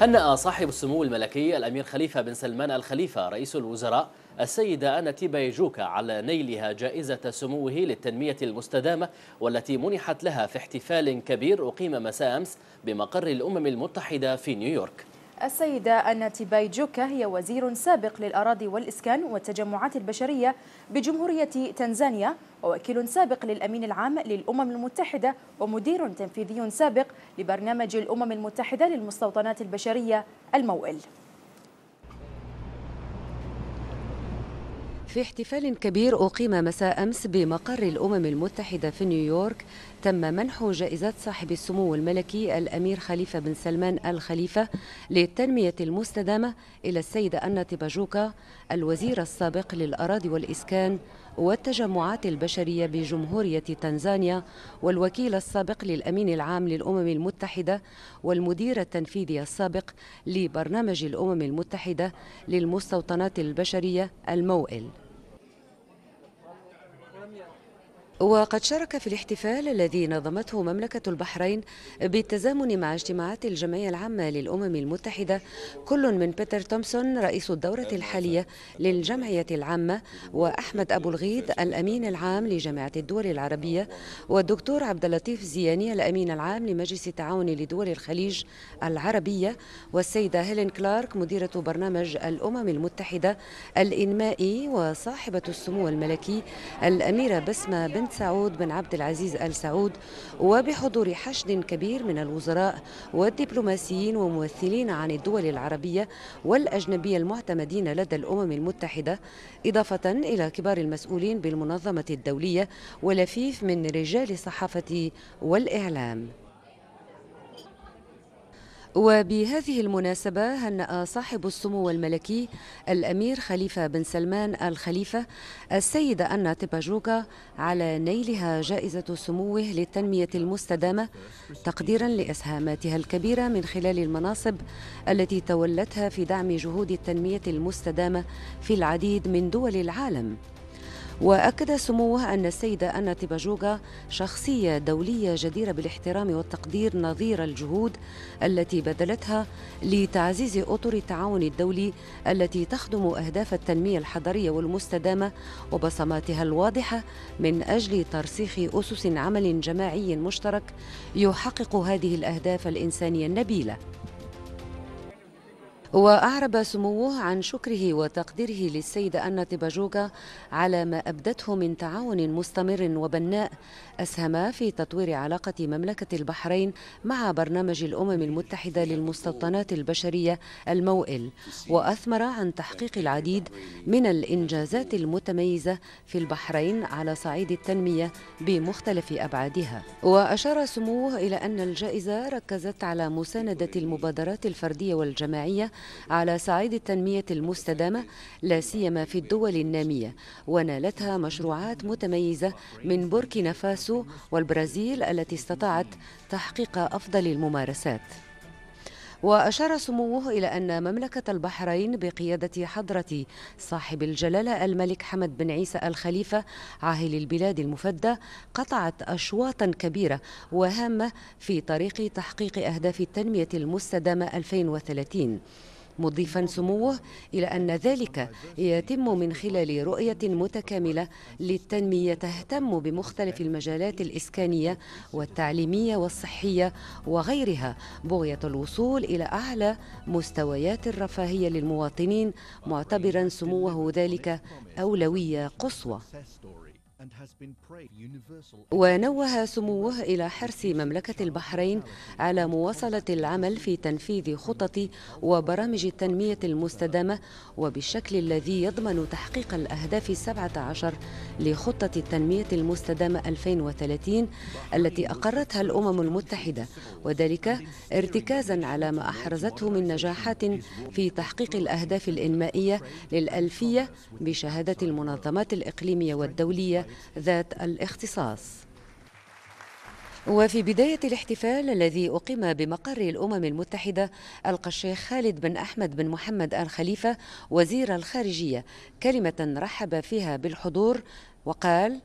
هنأ صاحب السمو الملكي الأمير خليفة بن سلمان الخليفة رئيس الوزراء السيدة أنتي بايجوكا على نيلها جائزة سموه للتنمية المستدامة والتي منحت لها في احتفال كبير أقيم مساء أمس بمقر الأمم المتحدة في نيويورك السيدة أناتي بايجوكا هي وزير سابق للأراضي والإسكان والتجمعات البشرية بجمهورية تنزانيا ووكيل سابق للأمين العام للأمم المتحدة ومدير تنفيذي سابق لبرنامج الأمم المتحدة للمستوطنات البشرية الموئل في احتفال كبير أقيم مساء أمس بمقر الأمم المتحدة في نيويورك تم منح جائزة صاحب السمو الملكي الأمير خليفة بن سلمان الخليفة للتنمية المستدامة إلى السيدة أنا تباجوكا الوزير السابق للأراضي والإسكان والتجمعات البشرية بجمهورية تنزانيا والوكيل السابق للأمين العام للأمم المتحدة والمدير التنفيذي السابق لبرنامج الأمم المتحدة للمستوطنات البشرية الموئل وقد شارك في الاحتفال الذي نظمته مملكة البحرين بالتزامن مع اجتماعات الجمعية العامة للأمم المتحدة كل من بيتر تومسون رئيس الدورة الحالية للجمعية العامة وأحمد أبو الغيد الأمين العام لجامعة الدول العربية والدكتور عبد اللطيف زياني الأمين العام لمجلس التعاون لدول الخليج العربية والسيدة هيلين كلارك مديرة برنامج الأمم المتحدة الإنمائي وصاحبة السمو الملكي الأميرة بسمة بنت بنت سعود بن عبد العزيز آل سعود وبحضور حشد كبير من الوزراء والدبلوماسيين وممثلين عن الدول العربية والأجنبية المعتمدين لدى الأمم المتحدة إضافة إلى كبار المسؤولين بالمنظمة الدولية ولفيف من رجال الصحافة والإعلام وبهذه المناسبة هنأ صاحب السمو الملكي الأمير خليفة بن سلمان الخليفة السيدة أنا تباجوكا على نيلها جائزة سموه للتنمية المستدامة تقديرا لإسهاماتها الكبيرة من خلال المناصب التي تولتها في دعم جهود التنمية المستدامة في العديد من دول العالم وأكد سموه أن السيدة أنا تيباجوغا شخصية دولية جديرة بالاحترام والتقدير نظير الجهود التي بذلتها لتعزيز أطر التعاون الدولي التي تخدم أهداف التنمية الحضرية والمستدامة وبصماتها الواضحة من أجل ترسيخ أسس عمل جماعي مشترك يحقق هذه الأهداف الإنسانية النبيلة وأعرب سموه عن شكره وتقديره للسيدة أنا تباجوكا على ما أبدته من تعاون مستمر وبناء أسهم في تطوير علاقة مملكة البحرين مع برنامج الأمم المتحدة للمستوطنات البشرية الموئل وأثمر عن تحقيق العديد من الإنجازات المتميزة في البحرين على صعيد التنمية بمختلف أبعادها وأشار سموه إلى أن الجائزة ركزت على مساندة المبادرات الفردية والجماعية على صعيد التنمية المستدامة لا سيما في الدول النامية ونالتها مشروعات متميزة من بوركينا فاسو والبرازيل التي استطاعت تحقيق أفضل الممارسات وأشار سموه إلى أن مملكة البحرين بقيادة حضرة صاحب الجلالة الملك حمد بن عيسى الخليفة عاهل البلاد المفدى قطعت أشواطا كبيرة وهامة في طريق تحقيق أهداف التنمية المستدامة 2030 مضيفا سموه إلى أن ذلك يتم من خلال رؤية متكاملة للتنمية تهتم بمختلف المجالات الإسكانية والتعليمية والصحية وغيرها بغية الوصول إلى أعلى مستويات الرفاهية للمواطنين معتبرا سموه ذلك أولوية قصوى ونوه سموه إلى حرص مملكة البحرين على مواصلة العمل في تنفيذ خطط وبرامج التنمية المستدامة وبالشكل الذي يضمن تحقيق الأهداف السبعة عشر لخطة التنمية المستدامة 2030 التي أقرتها الأمم المتحدة وذلك ارتكازا على ما أحرزته من نجاحات في تحقيق الأهداف الإنمائية للألفية بشهادة المنظمات الإقليمية والدولية ذات الاختصاص وفي بداية الاحتفال الذي أقيم بمقر الأمم المتحدة ألقى الشيخ خالد بن أحمد بن محمد آل خليفة وزير الخارجية كلمة رحب فيها بالحضور وقال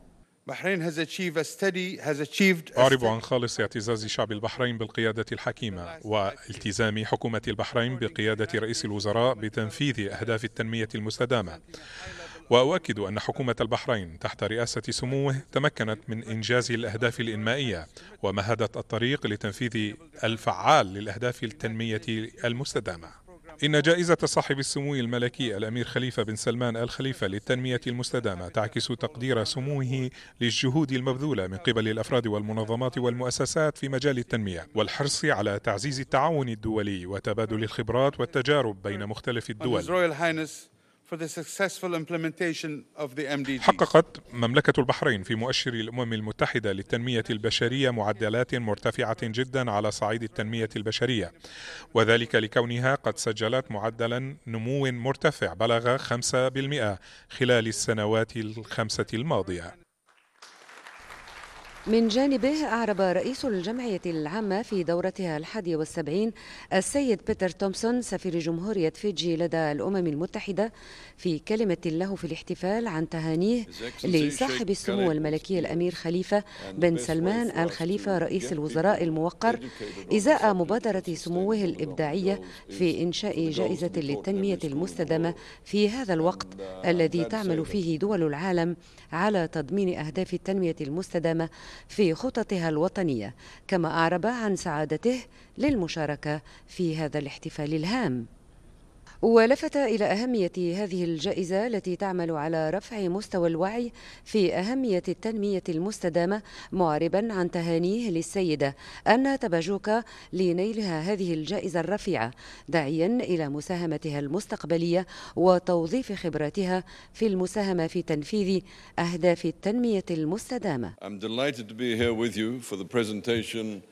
أعرب عن خالص اعتزاز شعب البحرين بالقيادة الحكيمة والتزام حكومة البحرين بقيادة رئيس الوزراء بتنفيذ أهداف التنمية المستدامة وأؤكد أن حكومة البحرين تحت رئاسة سموه تمكنت من إنجاز الأهداف الإنمائية ومهدت الطريق لتنفيذ الفعال للأهداف التنمية المستدامة إن جائزة صاحب السمو الملكي الأمير خليفة بن سلمان آل خليفة للتنمية المستدامة تعكس تقدير سموه للجهود المبذولة من قبل الأفراد والمنظمات والمؤسسات في مجال التنمية والحرص على تعزيز التعاون الدولي وتبادل الخبرات والتجارب بين مختلف الدول. حققت مملكة البحرين في مؤشر الأمم المتحدة للتنمية البشرية معدلات مرتفعة جدا على صعيد التنمية البشرية وذلك لكونها قد سجلت معدلا نمو مرتفع بلغ 5% خلال السنوات الخمسة الماضية من جانبه أعرب رئيس الجمعية العامة في دورتها الحادية والسبعين السيد بيتر تومسون سفير جمهورية فيجي لدى الأمم المتحدة في كلمة له في الاحتفال عن تهانيه لصاحب السمو الملكي الأمير خليفة بن سلمان الخليفة رئيس الوزراء الموقر إزاء مبادرة سموه الإبداعية في إنشاء جائزة للتنمية المستدامة في هذا الوقت الذي تعمل فيه دول العالم على تضمين أهداف التنمية المستدامة في خططها الوطنية كما أعرب عن سعادته للمشاركة في هذا الاحتفال الهام ولفت إلى أهمية هذه الجائزة التي تعمل على رفع مستوى الوعي في أهمية التنمية المستدامة معربا عن تهانيه للسيدة أنا تباجوكا لنيلها هذه الجائزة الرفيعة داعيا إلى مساهمتها المستقبلية وتوظيف خبراتها في المساهمة في تنفيذ أهداف التنمية المستدامة. I'm delighted to be here with you for the presentation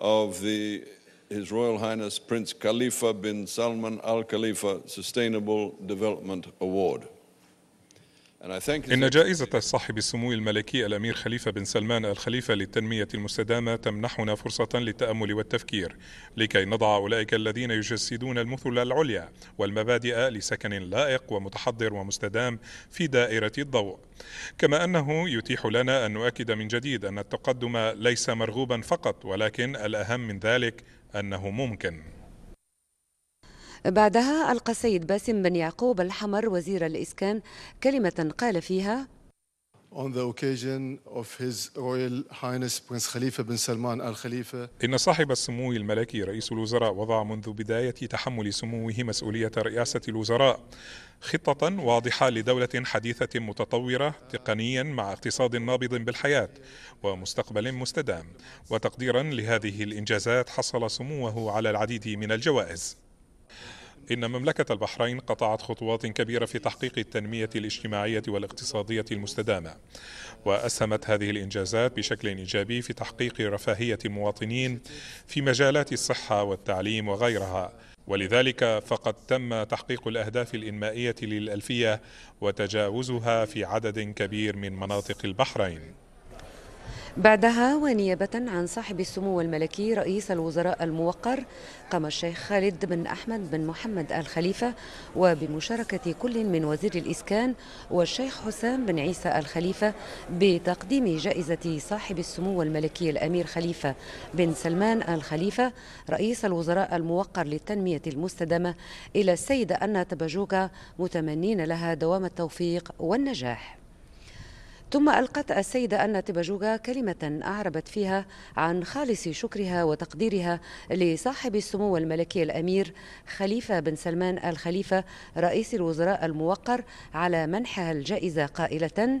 of the His Royal Highness Prince Khalifa bin Salman Al Khalifa Sustainable Development Award. إن جائزة صاحب السمو الملكي الأمير خليفة بن سلمان الخليفة للتنمية المستدامة تمنحنا فرصة للتأمل والتفكير لكي نضع أولئك الذين يجسدون المثل العليا والمبادئ لسكن لائق ومتحضر ومستدام في دائرة الضوء كما أنه يتيح لنا أن نؤكد من جديد أن التقدم ليس مرغوبا فقط ولكن الأهم من ذلك أنه ممكن بعدها ألقى السيد باسم بن يعقوب الحمر وزير الإسكان كلمة قال فيها On the occasion of his Royal Highness Prince Khalifa bin Salman Al Khalifa. إن صاحب السمو الملكي رئيس الوزراء وضع منذ بداية تحمل سموه مسؤولية رئاسة الوزراء خطة واضحة لدولة حديثة متطورة تقنيا مع اقتصاد نابض بالحياة ومستقبل مستدام وتقديرا لهذه الإنجازات حصل سموه على العديد من الجوائز. إن مملكة البحرين قطعت خطوات كبيرة في تحقيق التنمية الاجتماعية والاقتصادية المستدامة وأسهمت هذه الإنجازات بشكل إيجابي في تحقيق رفاهية المواطنين في مجالات الصحة والتعليم وغيرها ولذلك فقد تم تحقيق الأهداف الإنمائية للألفية وتجاوزها في عدد كبير من مناطق البحرين بعدها ونيابة عن صاحب السمو الملكي رئيس الوزراء الموقر قام الشيخ خالد بن أحمد بن محمد الخليفة وبمشاركة كل من وزير الإسكان والشيخ حسام بن عيسى الخليفة بتقديم جائزة صاحب السمو الملكي الأمير خليفة بن سلمان الخليفة رئيس الوزراء الموقر للتنمية المستدامة إلى السيدة أنا تباجوكا متمنين لها دوام التوفيق والنجاح ثم ألقت السيدة أن تبجوغا كلمة أعربت فيها عن خالص شكرها وتقديرها لصاحب السمو الملكي الأمير خليفة بن سلمان الخليفة رئيس الوزراء الموقر على منحها الجائزة قائلة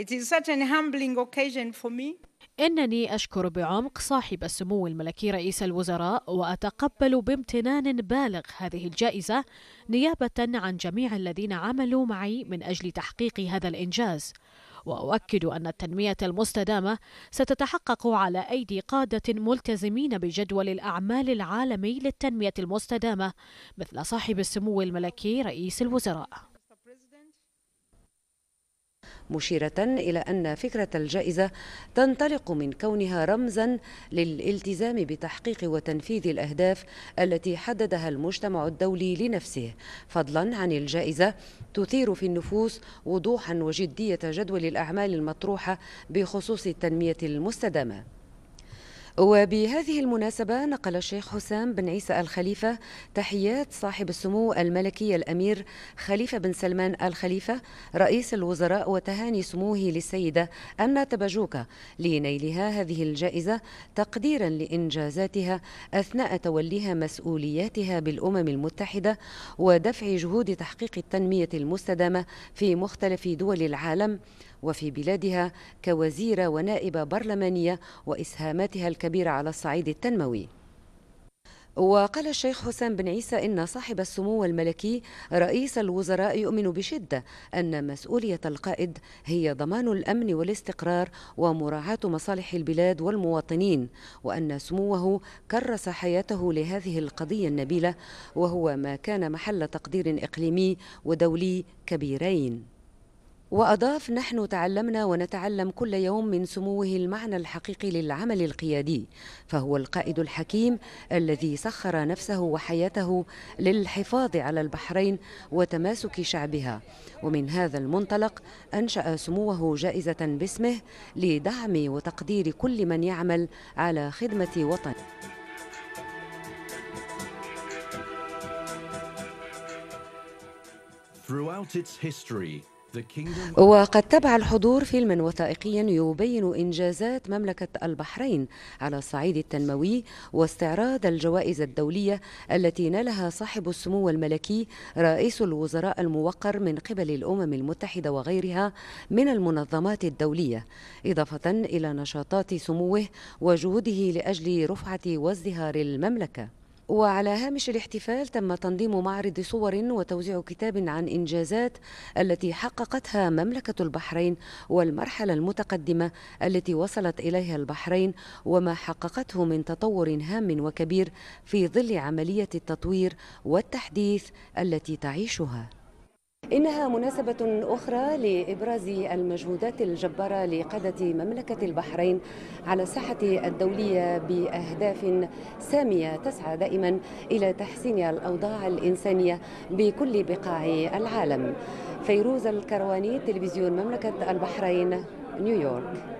It is such an humbling occasion for me. إنني أشكر بعمق صاحب السمو الملكي رئيس الوزراء وأتقبل بامتنان بالغ هذه الجائزة نيابة عن جميع الذين عملوا معي من أجل تحقيق هذا الإنجاز وأؤكد أن التنمية المستدامة ستتحقق على أيدي قادة ملتزمين بجدول الأعمال العالمي للتنمية المستدامة مثل صاحب السمو الملكي رئيس الوزراء مشيرة إلى أن فكرة الجائزة تنطلق من كونها رمزا للالتزام بتحقيق وتنفيذ الأهداف التي حددها المجتمع الدولي لنفسه فضلا عن الجائزة تثير في النفوس وضوحا وجدية جدول الأعمال المطروحة بخصوص التنمية المستدامة وبهذه المناسبة نقل الشيخ حسام بن عيسى الخليفة تحيات صاحب السمو الملكي الأمير خليفة بن سلمان الخليفة رئيس الوزراء وتهاني سموه للسيدة أنا تباجوكا لنيلها هذه الجائزة تقديرا لإنجازاتها أثناء توليها مسؤولياتها بالأمم المتحدة ودفع جهود تحقيق التنمية المستدامة في مختلف دول العالم وفي بلادها كوزيرة ونائبة برلمانية وإسهاماتها الكبيرة على الصعيد التنموي وقال الشيخ حسام بن عيسى إن صاحب السمو الملكي رئيس الوزراء يؤمن بشدة أن مسؤولية القائد هي ضمان الأمن والاستقرار ومراعاة مصالح البلاد والمواطنين وأن سموه كرس حياته لهذه القضية النبيلة وهو ما كان محل تقدير إقليمي ودولي كبيرين وأضاف نحن تعلمنا ونتعلم كل يوم من سموه المعنى الحقيقي للعمل القيادي فهو القائد الحكيم الذي سخر نفسه وحياته للحفاظ على البحرين وتماسك شعبها ومن هذا المنطلق أنشأ سموه جائزة باسمه لدعم وتقدير كل من يعمل على خدمة وطنه Throughout its history, وقد تبع الحضور فيلما وثائقيا يبين انجازات مملكه البحرين على الصعيد التنموي واستعراض الجوائز الدوليه التي نالها صاحب السمو الملكي رئيس الوزراء الموقر من قبل الامم المتحده وغيرها من المنظمات الدوليه اضافه الى نشاطات سموه وجهوده لاجل رفعه وازدهار المملكه وعلى هامش الاحتفال تم تنظيم معرض صور وتوزيع كتاب عن إنجازات التي حققتها مملكة البحرين والمرحلة المتقدمة التي وصلت إليها البحرين وما حققته من تطور هام وكبير في ظل عملية التطوير والتحديث التي تعيشها إنها مناسبة أخرى لإبراز المجهودات الجبارة لقادة مملكة البحرين على الساحة الدولية بأهداف سامية تسعى دائما إلى تحسين الأوضاع الإنسانية بكل بقاع العالم فيروز الكرواني تلفزيون مملكة البحرين نيويورك